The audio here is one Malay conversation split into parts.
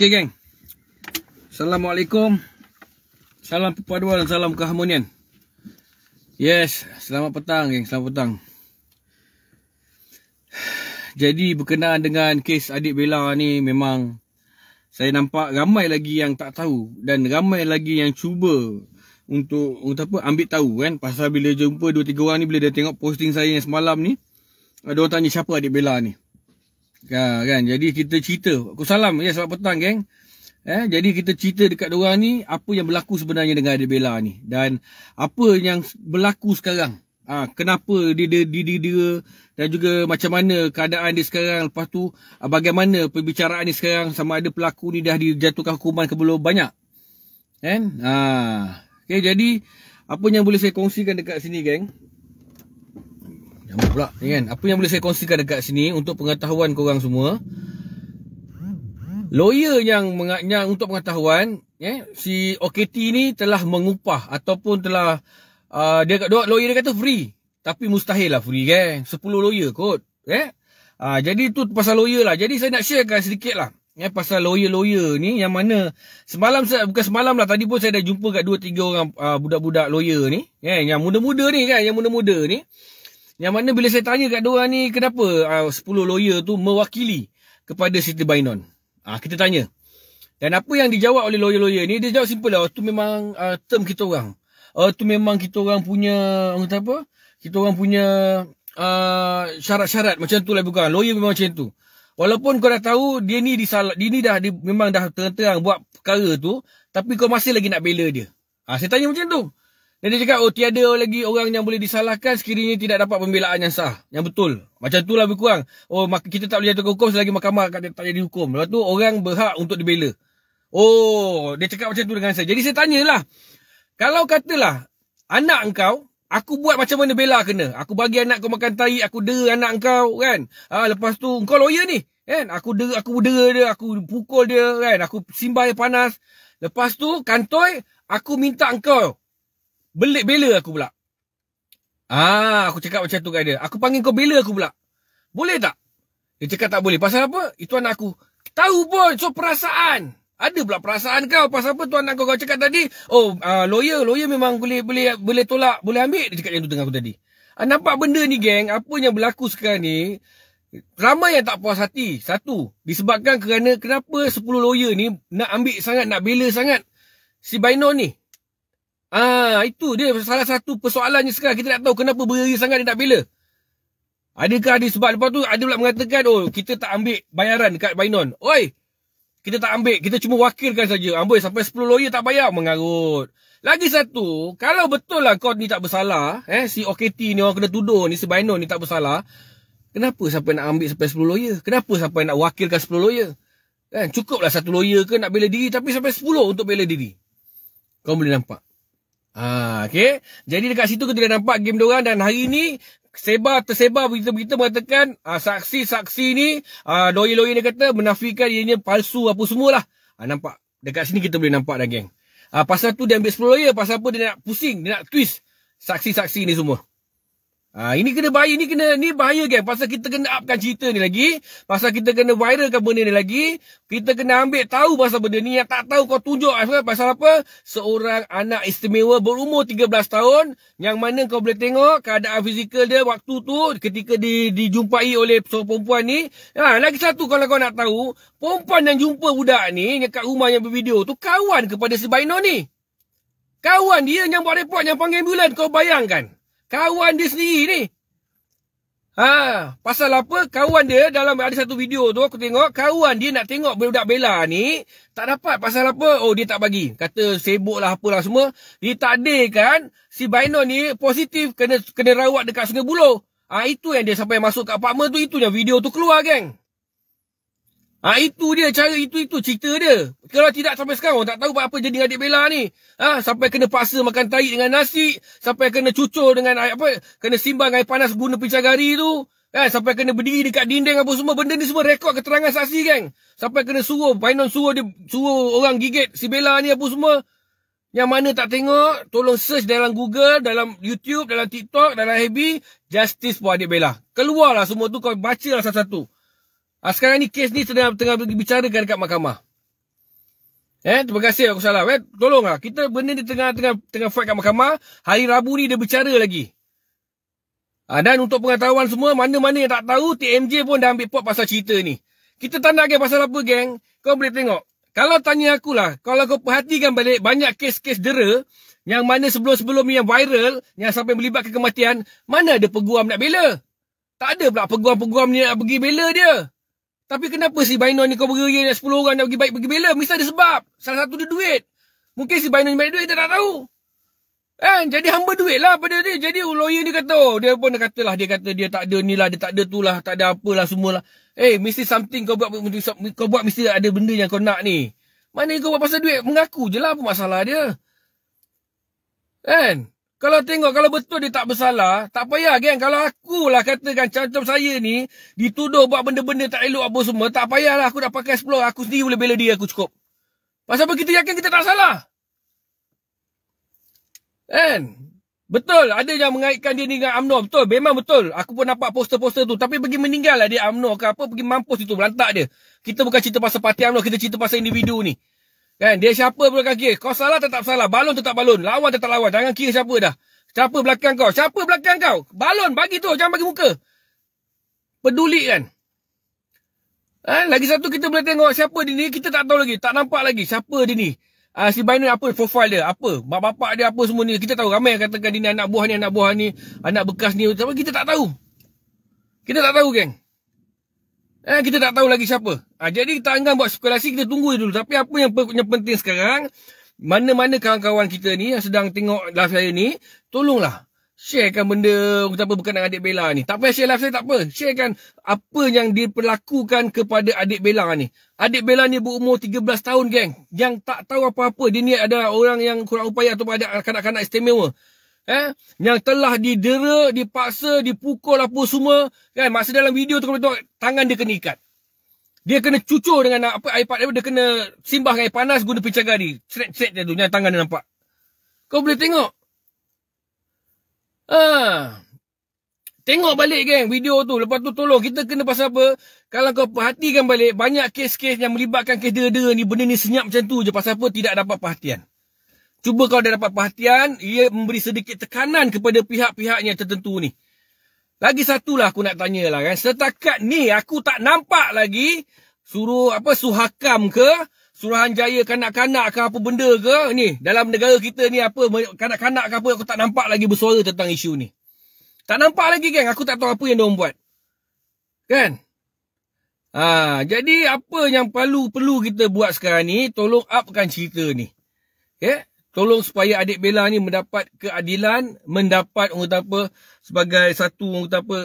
Okey geng. Assalamualaikum. Salam perpaduan dan salam keharmonian. Yes, selamat petang geng, selamat petang. Jadi berkenaan dengan kes adik Bella ni memang saya nampak ramai lagi yang tak tahu dan ramai lagi yang cuba untuk untuk apa ambil tahu kan pasal bila jumpa 2 3 orang ni bila dia tengok posting saya yang semalam ni ada orang tanya siapa adik Bella ni. Ha, kan. Jadi kita cerita. Aku salam. Ya, selamat petang, geng. Eh, jadi kita cerita dekat dia ni apa yang berlaku sebenarnya dengan Adik Bella ni dan apa yang berlaku sekarang. Ha, kenapa dia, dia, dia, dia, dan juga macam mana keadaan dia sekarang lepas tu ah, bagaimana perbicaraan ni sekarang sama ada pelaku ni dah dijatuhkan hukuman ke belum banyak. Kan? Ha. Okay, jadi apa yang boleh saya kongsikan dekat sini geng Nyamuk pula ni kan Apa yang boleh saya kongsikan dekat sini Untuk pengetahuan korang semua Lawyer yang, meng- untuk pengetahuan eh, Si OKT ni telah mengupah Ataupun telah uh, dia kata, Lawyer dia kata free Tapi mustahil lah free kan 10 lawyer kot eh? Uh, jadi tu pasal lawyer lah Jadi saya nak sharekan sedikit lah eh, Pasal lawyer-lawyer ni yang mana Semalam, bukan semalam lah Tadi pun saya dah jumpa kat 2-3 orang ah, budak-budak lawyer ni eh, Yang muda-muda ni kan Yang muda-muda ni yang mana bila saya tanya kat diorang ni kenapa ah, uh, 10 lawyer tu mewakili kepada Siti Bainon. Ah uh, kita tanya. Dan apa yang dijawab oleh lawyer-lawyer ni dia jawab simple lah. Itu memang uh, term kita orang. Uh, tu memang kita orang punya orang kata apa? Kita orang punya uh, syarat-syarat macam tu lah bukan. Lawyer memang macam tu. Walaupun kau dah tahu dia ni disal dia ni dah dia memang dah terang-terang buat perkara tu tapi kau masih lagi nak bela dia. Ah uh, saya tanya macam tu. Dan dia cakap, oh tiada lagi orang yang boleh disalahkan sekiranya tidak dapat pembelaan yang sah. Yang betul. Macam itulah lebih kurang. Oh kita tak boleh jatuhkan hukum selagi mahkamah tak jadi hukum. Lepas tu orang berhak untuk dibela. Oh, dia cakap macam tu dengan saya. Jadi saya tanyalah. Kalau katalah, anak engkau, aku buat macam mana bela kena. Aku bagi anak kau makan tahi, aku dera anak engkau kan. ha, lepas tu, engkau lawyer ni. Kan? Aku dera, aku dera dia, aku pukul dia kan. Aku simbah dia panas. Lepas tu, kantoi, aku minta engkau Belik bela aku pula. Ah, aku cakap macam tu kat dia. Aku panggil kau bela aku pula. Boleh tak? Dia cakap tak boleh. Pasal apa? Itu anak aku. Tahu pun. So, perasaan. Ada pula perasaan kau. Pasal apa tuan anak kau, kau cakap tadi? Oh, uh, lawyer. Lawyer memang boleh boleh boleh tolak. Boleh ambil. Dia cakap macam tu dengan aku tadi. Ah, nampak benda ni, geng. Apa yang berlaku sekarang ni. Ramai yang tak puas hati. Satu. Disebabkan kerana kenapa 10 lawyer ni nak ambil sangat, nak bela sangat si Bainon ni. Ah ha, itu dia salah satu persoalannya sekarang kita tak tahu kenapa beri sangat dia nak bela. Adakah ada sebab lepas tu ada pula mengatakan oh kita tak ambil bayaran dekat Binon. Oi. Kita tak ambil, kita cuma wakilkan saja. Amboi sampai 10 lawyer tak bayar mengarut. Lagi satu, kalau betul lah kau ni tak bersalah, eh si OKT ni orang kena tuduh ni si Binon ni tak bersalah. Kenapa sampai nak ambil sampai 10 lawyer? Kenapa sampai nak wakilkan 10 lawyer? Kan eh, cukuplah satu lawyer ke nak bela diri tapi sampai 10 untuk bela diri. Kau boleh nampak. Ha, okay. Jadi dekat situ kita dah nampak game diorang dan hari ni sebar tersebar berita-berita mengatakan uh, ah, saksi-saksi ni uh, doi-doi dia kata menafikan ianya palsu apa semualah. Ha, nampak. Dekat sini kita boleh nampak dah geng. Uh, pasal tu dia ambil 10 lawyer. Pasal apa dia nak pusing. Dia nak twist saksi-saksi ni semua. Ha, ini kena bahaya, ini kena, ni bahaya kan? Pasal kita kena upkan cerita ni lagi. Pasal kita kena viralkan benda ni lagi. Kita kena ambil tahu pasal benda ni. Yang tak tahu kau tunjuk ah, pasal apa? Seorang anak istimewa berumur 13 tahun. Yang mana kau boleh tengok keadaan fizikal dia waktu tu ketika di, dijumpai oleh seorang perempuan ni. Ha, lagi satu kalau kau nak tahu. Perempuan yang jumpa budak ni yang kat rumah yang bervideo tu kawan kepada si Baino ni. Kawan dia yang buat report, yang panggil ambulan. Kau bayangkan? Kawan dia sendiri ni. Ha, pasal apa? Kawan dia dalam ada satu video tu aku tengok, kawan dia nak tengok budak Bella ni tak dapat pasal apa? Oh, dia tak bagi. Kata sibuklah apalah semua. Dia tak ada kan si Bino ni positif kena kena rawat dekat Sungai Buloh. Ah ha, itu yang dia sampai masuk kat apartment tu itu yang video tu keluar geng. Ha, itu dia cara, itu-itu cerita dia. Kalau tidak sampai sekarang, orang tak tahu apa jadi adik Bella ni. Ah ha, sampai kena paksa makan tahi dengan nasi, sampai kena cucur dengan air apa, kena simbang air panas guna pencagari tu. Ha, sampai kena berdiri dekat dinding apa semua, benda ni semua rekod keterangan saksi geng. Sampai kena suruh, Painon suruh dia, suruh orang gigit si Bella ni apa semua. Yang mana tak tengok, tolong search dalam Google, dalam YouTube, dalam TikTok, dalam HB, Justice buat Adik Bella. Keluarlah semua tu, kau baca lah satu-satu. Ah, sekarang ni kes ni tengah tengah dibicarakan dekat mahkamah. Eh, terima kasih aku salah. Eh, tolonglah. Kita benda ni tengah tengah tengah fight kat mahkamah. Hari Rabu ni dia bicara lagi. Ah, dan untuk pengetahuan semua, mana-mana yang tak tahu, TMJ pun dah ambil pot pasal cerita ni. Kita tanda lagi pasal apa, geng? Kau boleh tengok. Kalau tanya aku lah, kalau kau perhatikan balik banyak kes-kes dera yang mana sebelum-sebelum ni yang viral, yang sampai melibatkan kematian, mana ada peguam nak bela? Tak ada pula peguam-peguam ni nak pergi bela dia. Tapi kenapa si Bino ni kau beri dia 10 orang nak pergi baik pergi bela? Mesti ada sebab. Salah satu dia duit. Mungkin si Bino ni banyak duit kita tak tahu. Kan? Jadi hamba duit lah pada dia. Jadi lawyer ni kata, oh, dia pun dia kata lah, dia kata dia tak ada ni lah, dia tak ada tu lah, tak ada lah, semua lah. Eh, hey, mesti something kau buat, mesti, kau buat mesti ada benda yang kau nak ni. Mana kau buat pasal duit? Mengaku je lah apa masalah dia. Kan? Kalau tengok, kalau betul dia tak bersalah, tak payah geng. Kalau aku lah katakan cantum saya ni, dituduh buat benda-benda tak elok apa semua, tak payahlah aku dah pakai explore. Aku sendiri boleh bela dia, aku cukup. Pasal apa kita yakin kita tak salah? Kan? Betul, ada yang mengaitkan dia ni dengan Amno, Betul, memang betul. Aku pun nampak poster-poster tu. Tapi pergi meninggal lah dia Amno. ke apa, pergi mampus itu, berantak dia. Kita bukan cerita pasal parti Amno, kita cerita pasal individu ni. Kan? Dia siapa pun akan Kau salah tetap salah. Balon tetap balon. Lawan tetap lawan. Jangan kira siapa dah. Siapa belakang kau? Siapa belakang kau? Balon bagi tu. Jangan bagi muka. Peduli kan? Ha? Lagi satu kita boleh tengok siapa dia ni. Kita tak tahu lagi. Tak nampak lagi siapa dia ni. Uh, si bainu apa profile dia? Apa? Mak bapak dia apa semua ni? Kita tahu ramai yang katakan dia ni anak buah ni, anak buah ni, anak bekas ni. Tapi kita tak tahu. Kita tak tahu geng. Eh, kita tak tahu lagi siapa. Ha, jadi kita anggap buat spekulasi, kita tunggu dulu. Tapi apa yang penting sekarang, mana-mana kawan-kawan kita ni yang sedang tengok live saya ni, tolonglah sharekan benda kita apa berkenaan adik Bella ni. Tak payah share live saya, tak apa. Sharekan apa yang diperlakukan kepada adik Bella ni. Adik Bella ni berumur 13 tahun, geng. Yang tak tahu apa-apa. Dia ni ada orang yang kurang upaya ataupun ada kanak-kanak istimewa eh yang telah didera dipaksa dipukul apa semua kan masa dalam video tu kalau tu tangan dia kena ikat dia kena cucur dengan apa air panas dia kena simbah dengan air panas guna pencegah gari, set set dia tu yang tangan dia nampak kau boleh tengok ha tengok balik geng video tu lepas tu tolong kita kena pasal apa kalau kau perhatikan balik banyak kes-kes yang melibatkan kes dera ni benda ni senyap macam tu je pasal apa tidak dapat perhatian Cuba kalau dia dapat perhatian, ia memberi sedikit tekanan kepada pihak-pihaknya tertentu ni. Lagi satulah aku nak tanya lah kan. Setakat ni aku tak nampak lagi suruh apa suhakam ke Suruhanjaya kanak-kanak ke apa benda ke ni dalam negara kita ni apa kanak-kanak ke apa aku tak nampak lagi bersuara tentang isu ni. Tak nampak lagi kan aku tak tahu apa yang diorang buat. Kan? Ha, jadi apa yang perlu perlu kita buat sekarang ni tolong upkan cerita ni. Okay? Ya? tolong supaya adik Bella ni mendapat keadilan, mendapat orang apa sebagai satu orang apa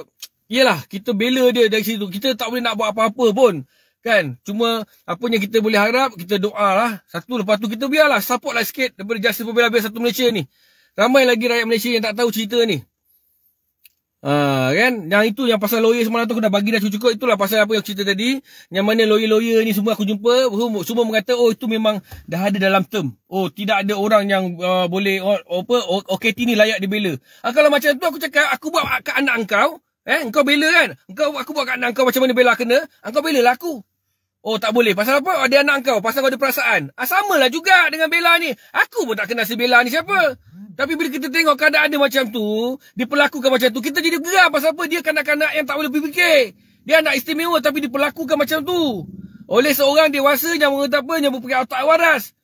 iyalah kita bela dia dari situ. Kita tak boleh nak buat apa-apa pun. Kan? Cuma apa yang kita boleh harap, kita doa lah Satu lepas tu kita biarlah lah sikit daripada justice pembela biar satu Malaysia ni. Ramai lagi rakyat Malaysia yang tak tahu cerita ni. Ha, kan? Yang itu yang pasal lawyer semalam tu aku dah bagi dah cukup-cukup. Itulah pasal apa yang aku cerita tadi. Yang mana lawyer-lawyer ni semua aku jumpa. Semua, mengata, oh itu memang dah ada dalam term. Oh, tidak ada orang yang uh, boleh, oh, apa, oh, OKT ni layak dibela. Ha, kalau macam tu aku cakap, aku buat ke anak kau. Eh, kau bela kan? Engkau, aku buat ke anak kau macam mana bela kena. Engkau ah, bela lah aku. Oh tak boleh. Pasal apa? Ada anak kau. Pasal kau ada perasaan. Ah, sama lah juga dengan bela ni. Aku pun tak kenal si bela ni siapa. Tapi bila kita tengok keadaan dia macam tu, diperlakukan macam tu, kita jadi gerak pasal apa? Dia kanak-kanak yang tak boleh fikir. Dia anak istimewa tapi diperlakukan macam tu. Oleh seorang dewasa yang mengatakan apa, yang berpikir otak waras.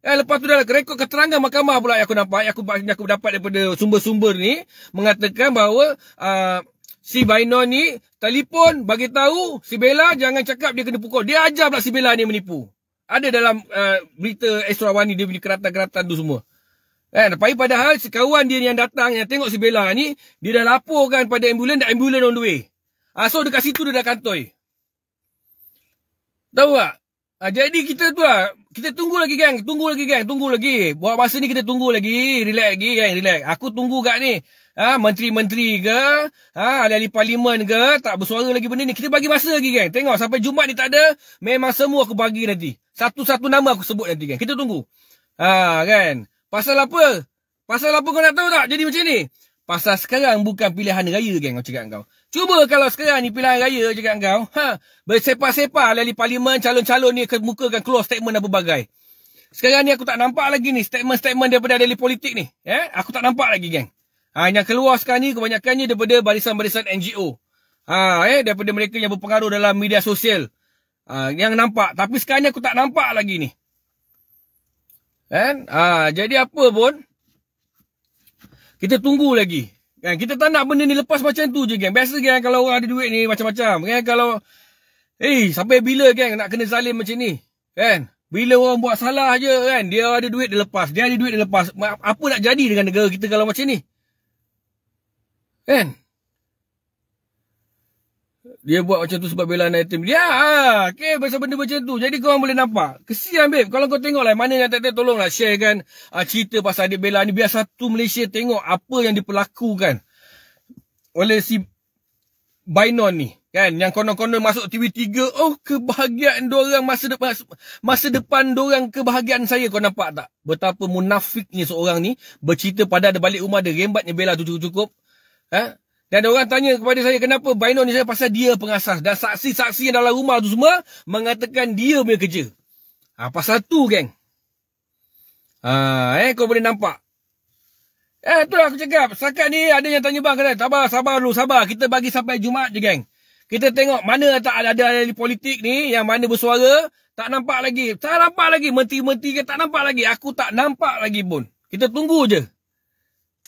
Eh, lepas tu dalam rekod keterangan mahkamah pula yang aku nampak, yang aku, yang aku dapat daripada sumber-sumber ni, mengatakan bahawa uh, si Bainon ni telefon bagi tahu si Bella jangan cakap dia kena pukul. Dia ajar pula si Bella ni menipu. Ada dalam uh, berita Astro dia punya keratan-keratan tu semua. Eh, Tapi padahal sekawan dia ni yang datang yang tengok si Bella ni, dia dah laporkan pada ambulans dan ambulans on the way. Ha, so dekat situ dia dah kantoi. Tahu tak? Ha, jadi kita tu lah, kita tunggu lagi gang, tunggu lagi gang, tunggu lagi. Buat masa ni kita tunggu lagi, relax lagi geng, relax. Aku tunggu kat ni, ah, menteri-menteri ha, ke, ha, ahli-ahli parlimen ke, tak bersuara lagi benda ni. Kita bagi masa lagi gang. tengok sampai Jumat ni tak ada, memang semua aku bagi nanti. Satu-satu nama aku sebut nanti geng, kita tunggu. Ha, kan? Pasal apa? Pasal apa kau nak tahu tak jadi macam ni? Pasal sekarang bukan pilihan raya geng kau cakap kau. Cuba kalau sekarang ni pilihan raya cakap kau. Ha, bersepah-sepah lalui parlimen calon-calon ni kemukakan keluar statement apa bagai. Sekarang ni aku tak nampak lagi ni statement-statement daripada dari politik ni. Eh? Aku tak nampak lagi geng. Ha, yang keluar sekarang ni kebanyakannya daripada barisan-barisan NGO. Ha, eh? Daripada mereka yang berpengaruh dalam media sosial. Ha, yang nampak. Tapi sekarang ni aku tak nampak lagi ni. Kan? Ha, jadi apa pun kita tunggu lagi. Kan? Kita tak nak benda ni lepas macam tu je geng. Biasa geng kalau orang ada duit ni macam-macam. Kan? Kalau eh sampai bila geng nak kena zalim macam ni? Kan? Bila orang buat salah je kan, dia ada duit dia lepas, dia ada duit dia lepas. Apa nak jadi dengan negara kita kalau macam ni? Kan? Dia buat macam tu sebab bela item dia. Ya, ah, okey, pasal benda macam tu. Jadi kau boleh nampak. Kesian babe. Kalau kau tengok lah mana yang tak tahu tolonglah sharekan uh, ah, cerita pasal adik bela ni biar satu Malaysia tengok apa yang diperlakukan oleh si Binon ni kan yang konon-konon masuk TV3 oh kebahagiaan dua masa depan masa depan dua kebahagiaan saya kau nampak tak betapa munafiknya seorang ni bercerita pada ada balik rumah dia rembatnya bela tu cukup cukup ha dan orang tanya kepada saya kenapa Bino ni saya pasal dia pengasas dan saksi-saksi yang dalam rumah tu semua mengatakan dia punya kerja. Ha, pasal tu geng. Ha, eh kau boleh nampak. Eh tu lah aku cakap sekarang ni ada yang tanya bang kata sabar sabar dulu sabar kita bagi sampai Jumaat je geng. Kita tengok mana tak ada ada ahli politik ni yang mana bersuara tak nampak lagi. Tak nampak lagi menteri-menteri ke tak nampak lagi. Aku tak nampak lagi pun. Kita tunggu je.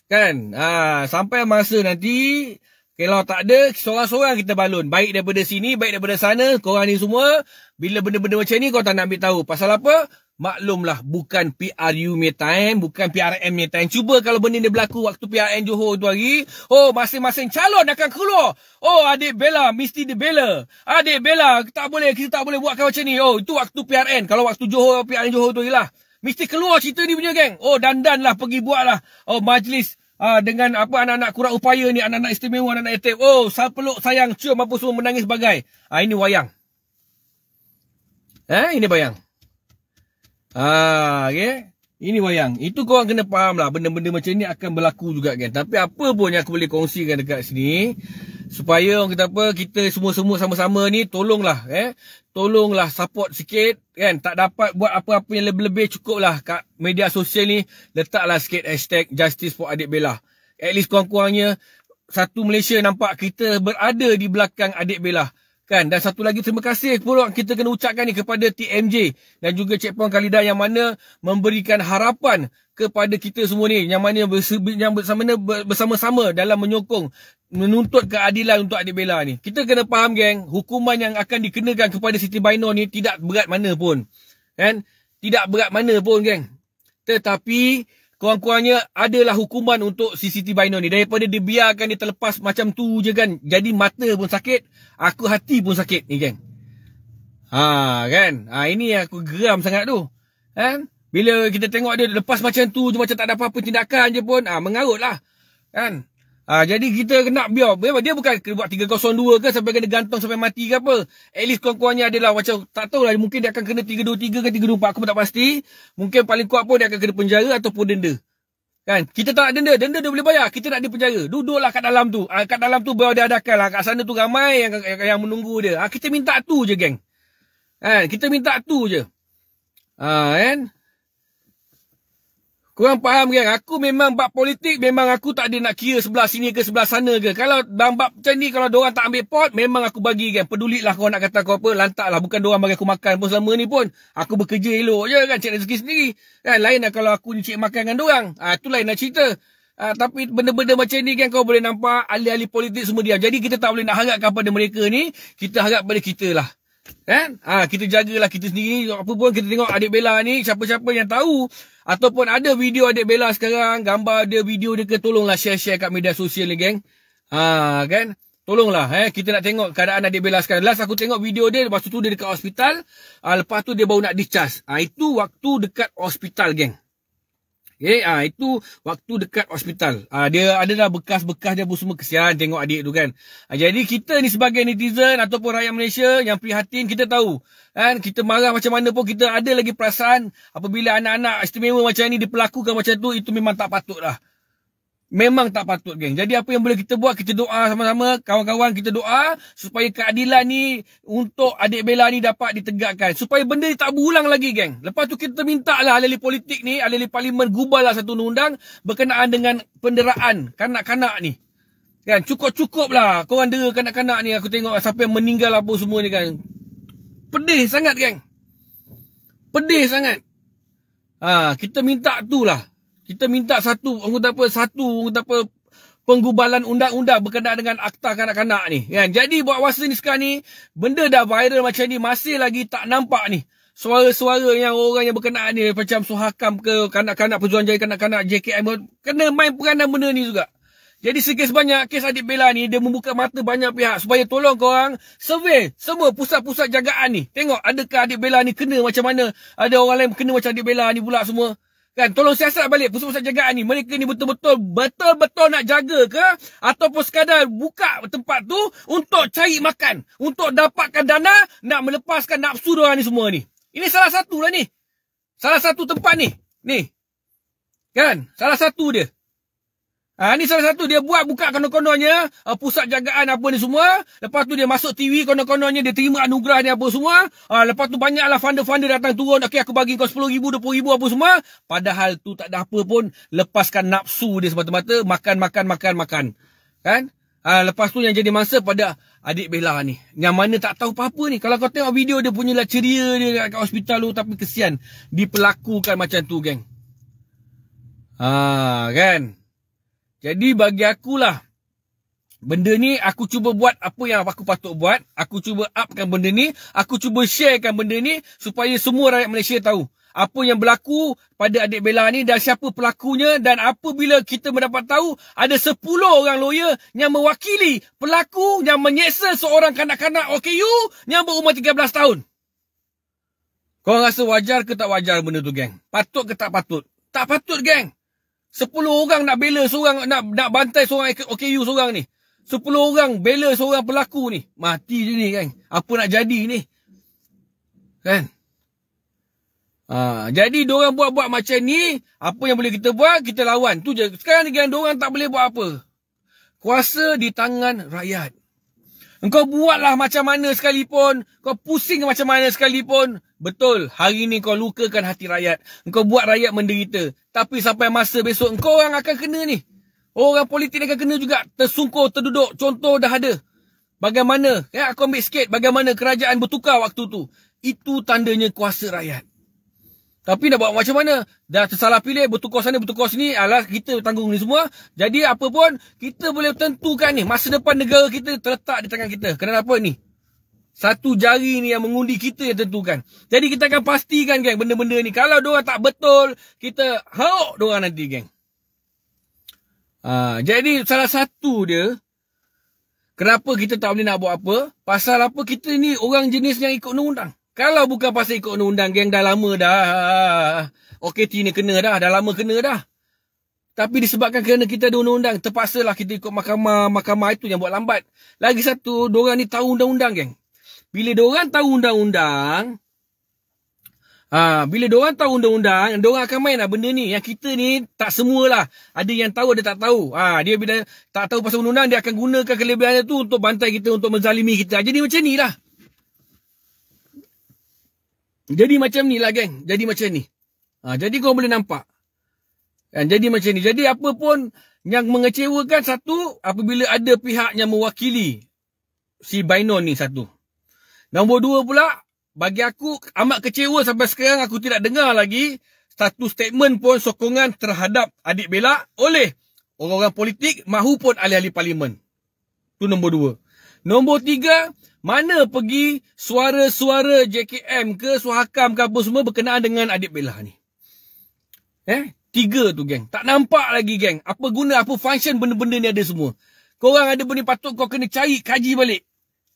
Kan? Ha, sampai masa nanti, kalau tak ada, seorang-seorang kita balun. Baik daripada sini, baik daripada sana, korang ni semua. Bila benda-benda macam ni, kau tak nak ambil tahu. Pasal apa? Maklumlah, bukan PRU me time, bukan PRM me time. Cuba kalau benda ni berlaku waktu PRN Johor tu hari. Oh, masing-masing calon akan keluar. Oh, adik Bella, mesti dia Bella. Adik Bella, tak boleh, kita tak boleh buatkan macam ni. Oh, itu waktu PRN. Kalau waktu Johor, PRN Johor tu hari lah. Mesti keluar cerita ni punya geng. Oh dandan lah pergi buat lah. Oh majlis uh, dengan apa anak-anak kurang upaya ni. Anak-anak istimewa, anak-anak etep. Oh saya peluk sayang cium apa semua menangis bagai. Ah ini wayang. Eh ini bayang. Ah uh, Ini wayang. Itu kau kena faham lah. Benda-benda macam ni akan berlaku juga geng. Tapi apa pun yang aku boleh kongsikan dekat sini supaya orang kata apa kita semua-semua sama-sama ni tolonglah eh tolonglah support sikit kan tak dapat buat apa-apa yang lebih-lebih cukuplah kat media sosial ni letaklah sikit hashtag justice for adik bella at least kurang-kurangnya satu Malaysia nampak kita berada di belakang adik bella kan dan satu lagi terima kasih pula kita kena ucapkan ni kepada TMJ dan juga Cik Puan Khalidah yang mana memberikan harapan kepada kita semua ni yang mana bersama-sama dalam menyokong menuntut keadilan untuk adik Bella ni. Kita kena faham geng, hukuman yang akan dikenakan kepada Siti Baino ni tidak berat mana pun. Kan? Tidak berat mana pun geng. Tetapi kurang-kurangnya adalah hukuman untuk si Siti Baino ni. Daripada dibiarkan dia terlepas macam tu je kan. Jadi mata pun sakit, aku hati pun sakit ni geng. Ha kan? Ha, ini yang aku geram sangat tu. Kan? Bila kita tengok dia lepas macam tu je macam tak ada apa-apa tindakan je pun, ha, mengarut lah. Kan? Ha, jadi kita kena biar. Dia bukan buat 302 ke sampai kena gantung sampai mati ke apa. At least kurang-kurangnya adalah macam tak tahu tahulah. Mungkin dia akan kena 323 ke 324. Aku pun tak pasti. Mungkin paling kuat pun dia akan kena penjara ataupun denda. Kan? Kita tak nak denda. Denda dia boleh bayar. Kita nak dia penjara. Duduklah kat dalam tu. Ha, kat dalam tu biar dia adakan lah. Kat sana tu ramai yang yang menunggu dia. Ha, kita minta tu je geng. Ha, kita minta tu je. Ha, kan? Korang faham kan? Aku memang bab politik, memang aku tak ada nak kira sebelah sini ke sebelah sana ke. Kalau dalam bab macam ni, kalau diorang tak ambil pot, memang aku bagi kan. Peduli lah korang nak kata aku apa, lantak lah. Bukan diorang bagi aku makan pun selama ni pun. Aku bekerja elok je kan, cek rezeki sendiri. Kan? Lain lah kalau aku ni cek makan dengan diorang. Ha, tu lain lah cerita. Ha, tapi benda-benda macam ni kan kau boleh nampak ahli-ahli politik semua dia. Jadi kita tak boleh nak harapkan kepada mereka ni, kita harap pada kita lah. Kan? Ha, kita jagalah kita sendiri. Apa pun kita tengok adik Bella ni. Siapa-siapa yang tahu. Ataupun ada video adik Bella sekarang. Gambar dia, video dia ke. Tolonglah share-share kat media sosial ni, geng. Ha, kan? Tolonglah. Eh? Kita nak tengok keadaan adik Bella sekarang. Last aku tengok video dia. Lepas tu dia dekat hospital. Ha, lepas tu dia baru nak discharge. Ha, itu waktu dekat hospital, geng. Okay, eh, ah itu waktu dekat hospital. Ah dia ada dah bekas-bekas dia semua kesian tengok adik tu kan. Ah, jadi kita ni sebagai netizen ataupun rakyat Malaysia yang prihatin kita tahu. Kan kita marah macam mana pun kita ada lagi perasaan apabila anak-anak istimewa macam ni diperlakukan macam tu itu memang tak patut lah. Memang tak patut geng. Jadi apa yang boleh kita buat, kita doa sama-sama. Kawan-kawan kita doa supaya keadilan ni untuk adik bela ni dapat ditegakkan. Supaya benda ni tak berulang lagi geng. Lepas tu kita minta lah ahli politik ni, ahli parlimen lah satu undang berkenaan dengan penderaan kanak-kanak ni. Kan cukup-cukup lah korang dera kanak-kanak ni aku tengok siapa yang meninggal apa semua ni kan. Pedih sangat geng. Pedih sangat. Ha, kita minta tu lah kita minta satu anggota apa satu anggota apa penggubalan undang-undang berkenaan dengan akta kanak-kanak ni kan jadi buat wasa ni sekarang ni benda dah viral macam ni masih lagi tak nampak ni suara-suara yang orang yang berkenaan ni macam Suhakam ke kanak-kanak pejuang jaya kanak-kanak JKM kena main peranan benda ni juga jadi sekes banyak kes adik bela ni dia membuka mata banyak pihak supaya tolong orang survey semua pusat-pusat jagaan ni tengok adakah adik bela ni kena macam mana ada orang lain kena macam adik bela ni pula semua Kan tolong siasat balik pusat-pusat jagaan ni. Mereka ni betul-betul betul-betul nak jaga ke ataupun sekadar buka tempat tu untuk cari makan, untuk dapatkan dana nak melepaskan nafsu dia ni semua ni. Ini salah satulah ni. Salah satu tempat ni. Ni. Kan? Salah satu dia. Ha, ni salah satu dia buat buka konon-kononnya uh, pusat jagaan apa ni semua. Lepas tu dia masuk TV konon-kononnya dia terima anugerah ni apa semua. Uh, lepas tu banyaklah funder-funder datang turun. Okey aku bagi kau 10 ribu, 20 ribu apa semua. Padahal tu tak ada apa pun. Lepaskan nafsu dia semata-mata. Makan, makan, makan, makan. Kan? Ha, lepas tu yang jadi mangsa pada adik Bella ni. Yang mana tak tahu apa-apa ni. Kalau kau tengok video dia punya lah ceria dia kat hospital tu. Tapi kesian. Diperlakukan macam tu geng. Ah ha, kan? Jadi bagi aku lah Benda ni aku cuba buat apa yang aku patut buat Aku cuba upkan benda ni Aku cuba sharekan benda ni Supaya semua rakyat Malaysia tahu apa yang berlaku pada adik Bella ni dan siapa pelakunya dan apabila kita mendapat tahu ada 10 orang lawyer yang mewakili pelaku yang menyeksa seorang kanak-kanak OKU yang berumur 13 tahun. Kau rasa wajar ke tak wajar benda tu geng? Patut ke tak patut? Tak patut geng. Sepuluh orang nak bela seorang, nak nak bantai seorang OKU seorang ni. Sepuluh orang bela seorang pelaku ni. Mati je ni kan. Apa nak jadi ni? Kan? Ha, jadi diorang buat-buat macam ni, apa yang boleh kita buat, kita lawan. Tu je. Sekarang ni kan diorang tak boleh buat apa. Kuasa di tangan rakyat. Engkau buatlah macam mana sekalipun. engkau pusing macam mana sekalipun. Betul, hari ini kau lukakan hati rakyat. Engkau buat rakyat menderita. Tapi sampai masa besok, engkau orang akan kena ni. Orang politik akan kena juga. Tersungkur, terduduk. Contoh dah ada. Bagaimana, ya, aku ambil sikit. Bagaimana kerajaan bertukar waktu tu. Itu tandanya kuasa rakyat. Tapi nak buat macam mana? Dah tersalah pilih, bertukar sana, bertukar sini. Alas kita tanggung ni semua. Jadi apa pun, kita boleh tentukan ni. Masa depan negara kita terletak di tangan kita. Kenapa ni? Satu jari ni yang mengundi kita yang tentukan. Jadi kita akan pastikan geng benda-benda ni. Kalau diorang tak betul, kita hauk diorang nanti geng. Ha, jadi salah satu dia, kenapa kita tak boleh nak buat apa? Pasal apa kita ni orang jenis yang ikut undang. Kalau bukan pasal ikut undang-undang geng dah lama dah. Ha, ha, ha. Okey, ni kena dah. Dah lama kena dah. Tapi disebabkan kerana kita ada undang-undang. Terpaksalah kita ikut mahkamah. Mahkamah itu yang buat lambat. Lagi satu. Diorang ni tahu undang-undang geng. Bila diorang tahu undang-undang. Ha, bila diorang tahu undang-undang. Diorang akan main lah benda ni. Yang kita ni tak semualah. Ada yang tahu ada tak tahu. Ha, dia bila tak tahu pasal undang-undang. Dia akan gunakan kelebihan tu untuk bantai kita. Untuk menzalimi kita. Jadi macam ni lah. Jadi macam ni lah geng. Jadi macam ni. Ha, jadi kau boleh nampak. Kan? Jadi macam ni. Jadi apa pun yang mengecewakan satu apabila ada pihak yang mewakili si Binon ni satu. Nombor dua pula bagi aku amat kecewa sampai sekarang aku tidak dengar lagi satu statement pun sokongan terhadap adik bela oleh orang-orang politik mahupun ahli-ahli parlimen. Tu nombor dua. Nombor tiga, mana pergi suara-suara JKM ke Suhakam ke apa semua berkenaan dengan adik Bella ni? Eh? Tiga tu geng. Tak nampak lagi geng. Apa guna, apa function benda-benda ni ada semua. kau Korang ada benda patut kau kena cari, kaji balik.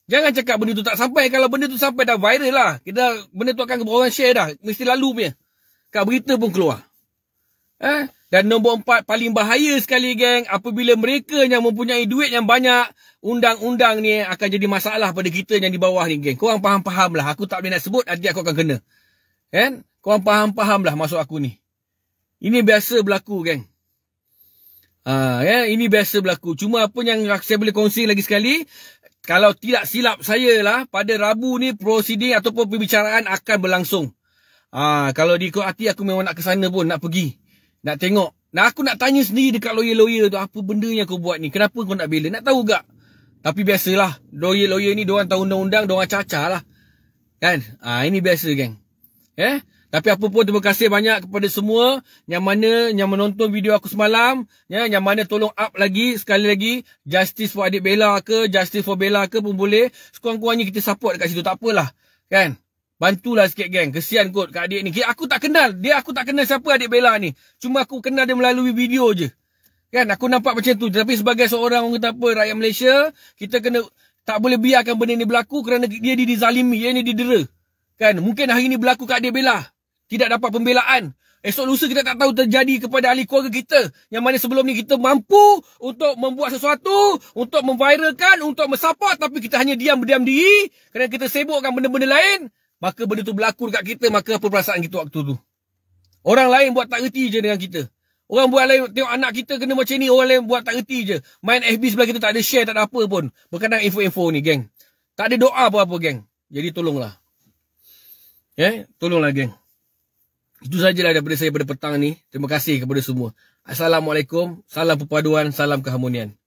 Jangan cakap benda tu tak sampai. Kalau benda tu sampai dah viral lah. Kita, benda tu akan orang share dah. Mesti lalu punya. Kat berita pun keluar. Eh? Dan nombor empat paling bahaya sekali geng. Apabila mereka yang mempunyai duit yang banyak. Undang-undang ni akan jadi masalah pada kita yang di bawah ni geng. Korang faham-faham lah. Aku tak boleh nak sebut nanti aku akan kena. Kan? Korang faham-faham lah maksud aku ni. Ini biasa berlaku geng. Ha, ya? Ini biasa berlaku. Cuma apa yang saya boleh kongsi lagi sekali. Kalau tidak silap saya lah. Pada Rabu ni prosiding ataupun perbicaraan akan berlangsung. Ha, kalau diikut hati aku memang nak ke sana pun. Nak pergi. Nak tengok. Nah, aku nak tanya sendiri dekat lawyer-lawyer tu. Apa benda yang kau buat ni? Kenapa kau nak bela? Nak tahu tak? Tapi biasalah. Lawyer-lawyer ni diorang tahu undang-undang. Diorang cacar lah. Kan? Ah ha, ini biasa geng. Eh? Tapi apa pun terima kasih banyak kepada semua yang mana yang menonton video aku semalam, ya, yang mana tolong up lagi sekali lagi Justice for Adik Bella ke Justice for Bella ke pun boleh. Sekurang-kurangnya kita support dekat situ tak apalah. Kan? Bantulah sikit geng. Kesian kot kat adik ni. Aku tak kenal. Dia aku tak kenal siapa adik Bella ni. Cuma aku kenal dia melalui video je. Kan? Aku nampak macam tu. Tapi sebagai seorang orang kata apa, rakyat Malaysia, kita kena tak boleh biarkan benda ni berlaku kerana dia didizalimi. Dia ni didera. Kan? Mungkin hari ni berlaku kat adik Bella. Tidak dapat pembelaan. Esok lusa kita tak tahu terjadi kepada ahli keluarga kita. Yang mana sebelum ni kita mampu untuk membuat sesuatu, untuk memviralkan, untuk mensupport. Tapi kita hanya diam berdiam diri kerana kita sibukkan benda-benda lain. Maka benda tu berlaku dekat kita. Maka apa perasaan kita waktu tu? Orang lain buat tak reti je dengan kita. Orang buat lain tengok anak kita kena macam ni. Orang lain buat tak reti je. Main FB sebelah kita tak ada share, tak ada apa pun. Berkenaan info-info ni, geng. Tak ada doa apa-apa, geng. Jadi tolonglah. Yeah, tolonglah, geng. Itu sajalah daripada saya pada petang ni. Terima kasih kepada semua. Assalamualaikum. Salam perpaduan. Salam keharmonian.